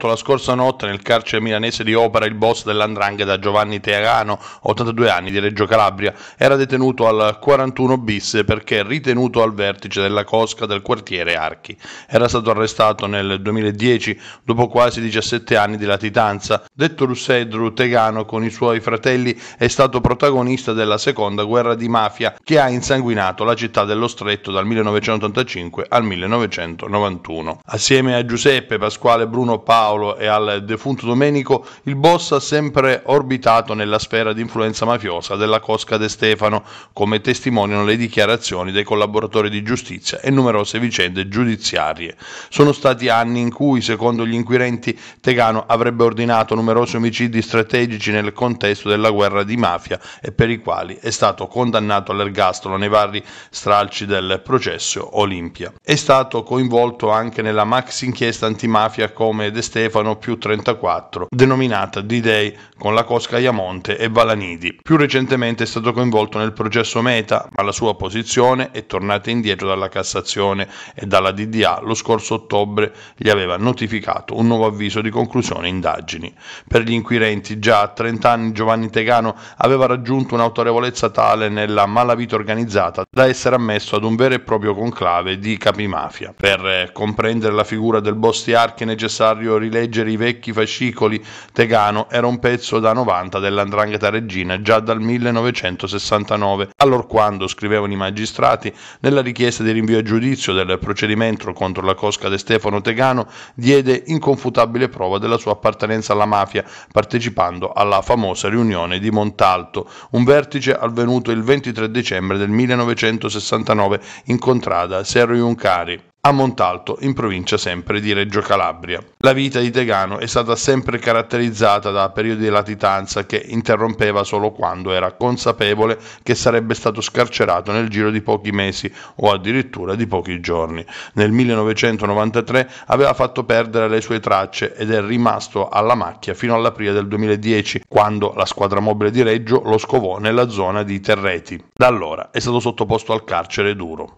Esatto, la scorsa notte nel carcere milanese di Opera il boss dell'Andrangheta Giovanni Teagano, 82 anni, di Reggio Calabria, era detenuto al 41 bis perché ritenuto al vertice della cosca del quartiere Archi. Era stato arrestato nel 2010 dopo quasi 17 anni di latitanza. Detto Russedru Tegano con i suoi fratelli è stato protagonista della seconda guerra di mafia che ha insanguinato la città dello Stretto dal 1985 al 1991. Assieme a Giuseppe Pasquale Bruno Paolo Paolo e al defunto Domenico, il boss ha sempre orbitato nella sfera di influenza mafiosa della Cosca De Stefano, come testimoniano le dichiarazioni dei collaboratori di giustizia e numerose vicende giudiziarie. Sono stati anni in cui, secondo gli inquirenti, Tegano avrebbe ordinato numerosi omicidi strategici nel contesto della guerra di mafia e per i quali è stato condannato all'ergastolo nei vari stralci del processo Olimpia. È stato coinvolto anche nella max inchiesta antimafia come De Stefano Stefano più 34, denominata D-Day con la Cosca Iamonte e Valanidi. Più recentemente è stato coinvolto nel processo Meta, ma la sua posizione è tornata indietro dalla Cassazione e dalla DDA lo scorso ottobre gli aveva notificato un nuovo avviso di conclusione indagini. Per gli inquirenti già a 30 anni Giovanni Tegano aveva raggiunto un'autorevolezza tale nella malavita organizzata da essere ammesso ad un vero e proprio conclave di capimafia. Per eh, comprendere la figura del boss di Archi è necessario rileggere i vecchi fascicoli. Tegano era un pezzo da 90 dell'Andrangheta Regina già dal 1969, allorquando, scrivevano i magistrati, nella richiesta di rinvio a giudizio del procedimento contro la cosca di Stefano Tegano diede inconfutabile prova della sua appartenenza alla mafia partecipando alla famosa riunione di Montalto, un vertice avvenuto il 23 dicembre del 1969 1969 in contrada Serra Juncari a Montalto, in provincia sempre di Reggio Calabria. La vita di Tegano è stata sempre caratterizzata da periodi di latitanza che interrompeva solo quando era consapevole che sarebbe stato scarcerato nel giro di pochi mesi o addirittura di pochi giorni. Nel 1993 aveva fatto perdere le sue tracce ed è rimasto alla macchia fino all'aprile del 2010, quando la squadra mobile di Reggio lo scovò nella zona di Terreti. Da allora è stato sottoposto al carcere duro.